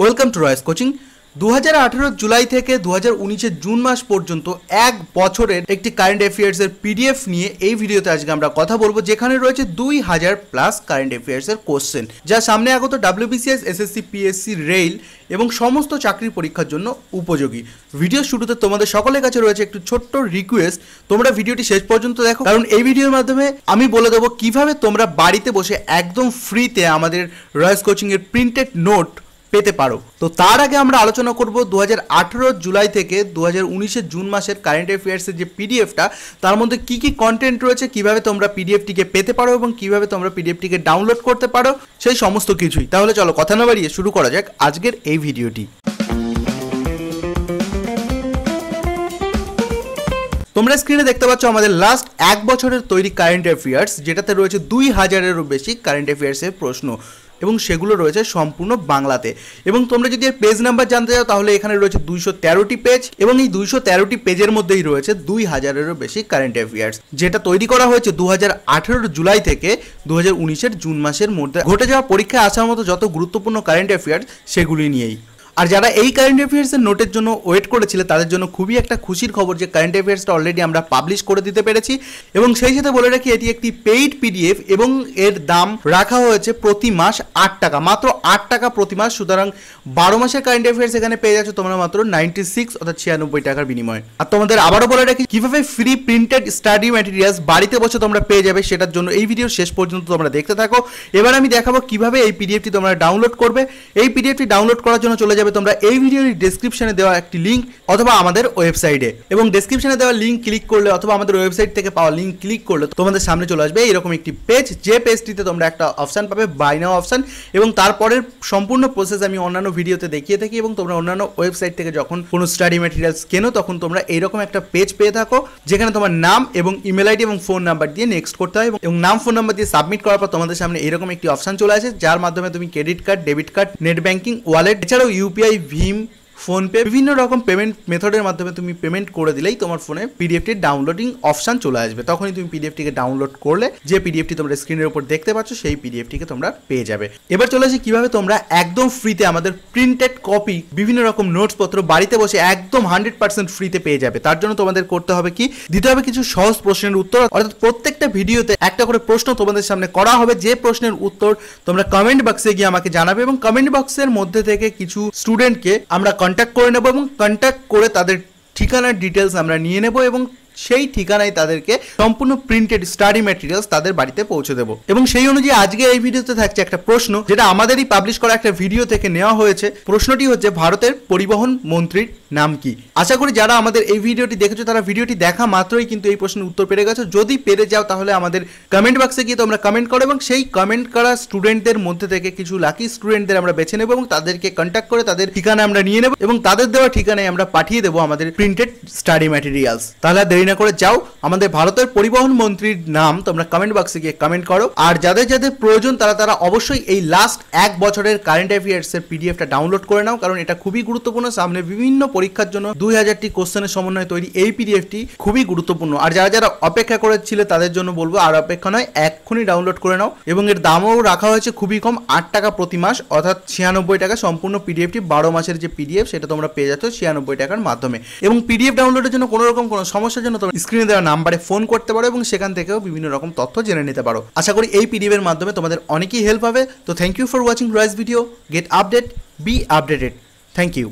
welcome to Royce coaching দু হাজার জুলাই থেকে দু হাজার জুন মাস পর্যন্ত এক বছরের একটি কারেন্ট অ্যাফেয়ার্সের পিডিএফ নিয়ে এই ভিডিওতে আজকে আমরা কথা বলবো যেখানে রয়েছে দুই হাজার প্লাস কারেন্ট অ্যাফেয়ার্সের কোশ্চেন যা সামনে আগত ডাব্লিউবিসিএস এসএসসি পিএসসি রেল এবং সমস্ত চাকরি পরীক্ষার জন্য উপযোগী ভিডিও শুরুতে তোমাদের সকলের কাছে রয়েছে একটি ছোট্ট রিকোয়েস্ট তোমরা ভিডিওটি শেষ পর্যন্ত দেখো কারণ এই ভিডিওর মাধ্যমে আমি বলে দেবো কিভাবে তোমরা বাড়িতে বসে একদম ফ্রিতে আমাদের রয়েস কোচিংয়ের প্রিন্টেড নোট পেতে পারো তো তার আগে আমরা আলোচনা করব দু জুলাই থেকে দু জুন মাসের কারেন্ট অ্যাফেয়ার্সের যে পিডিএফটা তার মধ্যে কি কি কন্টেন্ট রয়েছে কিভাবে তোমরা পিডিএফটিকে পেতে পারো এবং কিভাবে তোমরা পিডিএফটিকে ডাউনলোড করতে পারো সেই সমস্ত কিছুই তাহলে চলো কথা না বাড়িয়ে শুরু করা যাক আজকের এই ভিডিওটি তোমরা স্ক্রিনে দেখতে পাচ্ছ আমাদের লাস্ট এক বছরের তৈরি কারেন্ট অ্যাফেয়ার্স যেটাতে রয়েছে দুই হাজারেরও বেশি কারেন্ট অ্যাফেয়ার্সের প্রশ্ন এবং সেগুলো রয়েছে সম্পূর্ণ বাংলাতে এবং তোমরা যদি এর পেজ নাম্বার জানতে চাও তাহলে এখানে রয়েছে দুইশো তেরোটি পেজ এবং এই দুইশো তেরোটি পেজের মধ্যেই রয়েছে দুই হাজারেরও বেশি কারেন্ট অ্যাফেয়ার্স যেটা তৈরি করা হয়েছে দু হাজার জুলাই থেকে দু হাজার জুন মাসের মধ্যে ঘটে যাওয়া পরীক্ষায় আসার মতো যত গুরুত্বপূর্ণ কারেন্ট অ্যাফেয়ার্স সেগুলি নিয়েই আর যারা এই কারেন্ট অ্যাফেয়ার্সের নোটের জন্য ওয়েট করেছিল তাদের জন্য খুবই একটা খুশির খবর যে কারেন্ট অ্যাফেয়ার্সটা অলরেডি আমরা পাবলিশ করে দিতে পেরেছি এবং সেই সাথে বলে রাখি এটি একটি পেইড পিডিএফ এবং এর দাম রাখা হয়েছে প্রতি মাস আট টাকা মাত্র আট টাকা প্রতি মাস সুতরাং বারো মাসের কারেন্ট অ্যাফেয়ার্স এখানে পেয়ে যাচ্ছ তোমরা মাত্র নাইনটি সিক্স অর্থাৎ ছিয়ানব্বই টাকার বিনিময়ে আর তোমাদের আবারও বলে রাখি কীভাবে ফ্রি প্রিন্টেড স্টাডি ম্যাটেরিয়ালস বাড়িতে বসে তোমরা পেয়ে যাবে সেটার জন্য এই ভিডিও শেষ পর্যন্ত তোমরা দেখতে থাকো এবার আমি দেখাবো কিভাবে এই পিডিএফটি তোমরা ডাউনলোড করবে এই পিডিএফটি ডাউনলোড করার জন্য চলে যাবে যাবে তোমরা এই ভিডিওর ডিসক্রিপশনে দেওয়া একটি লিঙ্ক অথবা আমাদের ওয়েবসাইটে এবং ডিসক্রিপশনে দেওয়া লিঙ্ক ক্লিক করলে অথবা আমাদের ওয়েবসাইট থেকে পাওয়া লিঙ্ক ক্লিক করলে তোমাদের সামনে চলে আসবে এরকম একটি পেজ যে পেজটিতে তোমরা একটা অপশান পাবে বাই নাও অপশান এবং তারপরের সম্পূর্ণ প্রসেস আমি অন্যান্য ভিডিওতে দেখিয়ে থাকি এবং তোমরা অন্যান্য ওয়েবসাইট থেকে যখন কোনো স্টাডি ম্যাটেরিয়ালস কেনো তখন তোমরা এইরকম একটা পেজ পেয়ে থাকো যেখানে তোমার নাম এবং ইমেল আইডি এবং ফোন নাম্বার দিয়ে নেক্সট করতে হয় এবং নাম ফোন নাম্বার দিয়ে সাবমিট করার পর তোমাদের সামনে এরকম একটি অপশান চলে আসে যার মাধ্যমে তুমি credit card debit card net banking wallet এছাড়াও ইউপি ইউপিআই ভীম ফোনপে বিভিন্ন রকম পেমেন্ট মেথডের মাধ্যমে তুমি পেমেন্ট করে দিলেই তোমার ফোনে পিডিএফটির ডাউনলোডিং অপশান চলে আসবে তখনই তুমি পিডিএফটিকে ডাউনলোড করলে যে পিডিএফটি তোমরা স্ক্রিনের উপর দেখতে পাচ্ছ সেই পিডিএফটিকে তোমরা পেয়ে যাবে এবার চলে আসি কীভাবে তোমরা একদম ফ্রিতে আমাদের প্রিন্টেড কপি বিভিন্ন রকম নোটসপত্র বাড়িতে বসে একদম হান্ড্রেড পার্সেন্ট ফ্রিতে পেয়ে যাবে তার জন্য তোমাদের করতে হবে কি দিতে হবে কিছু সহজ প্রশ্নের উত্তর অর্থাৎ প্রত্যেকটা ভিডিওতে একটা করে প্রশ্ন তোমাদের সামনে করা হবে যে প্রশ্নের উত্তর তোমরা কমেন্ট বক্সে গিয়ে আমাকে জানাবে এবং কমেন্ট বক্সের মধ্যে থেকে কিছু স্টুডেন্টকে আমরা কন্ট্যাক্ট করে নেব এবং কন্ট্যাক্ট করে তাদের ঠিকানার ডিটেলস আমরা নিয়ে নেব এবং সেই ঠিকানায় তাদেরকে সম্পূর্ণ প্রিন্টেড স্টাডি ম্যাটেরিয়ালস তাদের বাড়িতে পৌঁছে দেবো এবং সেই অনুযায়ী আজকে এই ভিডিওতে থাকছে একটা প্রশ্ন যেটা আমাদেরই পাবলিশ করা একটা ভিডিও থেকে নেওয়া হয়েছে প্রশ্নটি হচ্ছে ভারতের পরিবহন মন্ত্রীর নাম কি আশা করি যারা আমাদের এই ভিডিওটি দেখেছো তারা ভিডিওটি দেখা মাত্রই কিন্তু এই প্রশ্নের উত্তর পেরে গেছো যদি পেরে যাও তাহলে আমাদের কমেন্ট বক্সে গিয়ে তোমরা কমেন্ট করো এবং সেই কমেন্ট করা স্টুডেন্টদের মধ্যে থেকে কিছু লাকি স্টুডেন্টদের আমরা বেছে নেবো এবং তাদেরকে কন্ট্যাক্ট করে তাদের ঠিকানা আমরা নিয়ে নেবো এবং তাদের দেওয়া ঠিকানায় আমরা পাঠিয়ে দেবো আমাদের প্রিন্টেড স্টাডি ম্যাটেরিয়ালস তাহলে দেরি না করে যাও আমাদের ভারতের পরিবহন মন্ত্রীর নাম তোমরা কমেন্ট বক্সে গিয়ে কমেন্ট করো আর যাদের যাদের প্রয়োজন তারা তারা অবশ্যই এই লাস্ট এক বছরের কারেন্ট অ্যাফেয়ার্সের পিডিএফটা ডাউনলোড করে নাও কারণ এটা খুবই গুরুত্বপূর্ণ সামনে বিভিন্ন পরীক্ষার জন্য দুই হাজারটি কোশ্চেনের সমন্বয়ে তৈরি এই পিডিএফটি খুবই গুরুত্বপূর্ণ আর যারা যারা অপেক্ষা করেছিল তাদের জন্য বলবো আর অপেক্ষা নয় এক্ষুনি ডাউনলোড করে নাও এবং এর দামও রাখা হয়েছে খুবই কম আট টাকা প্রতি মাস অর্থাৎ ছিয়ানব্বই টাকা সম্পূর্ণ পিডিএফটি বারো মাসের যে পিডিএফ সেটা তোমরা পেয়ে যাচ্ছ ছিয়ানব্বই টাকার মাধ্যমে এবং পিডিএফ ডাউনলোডের জন্য কোনো রকম কোনো সমস্যার জন্য তোমরা স্ক্রিনে দেওয়া নাম্বারে ফোন করতে পারো এবং সেখান থেকেও বিভিন্ন রকম তথ্য জেনে নিতে পারো আশা করি এই পিডিএফ এর মাধ্যমে তোমাদের অনেকেই হেল্প হবে তো থ্যাংক ইউ ফর ওয়াচিং রয়েস video get update be updated thank you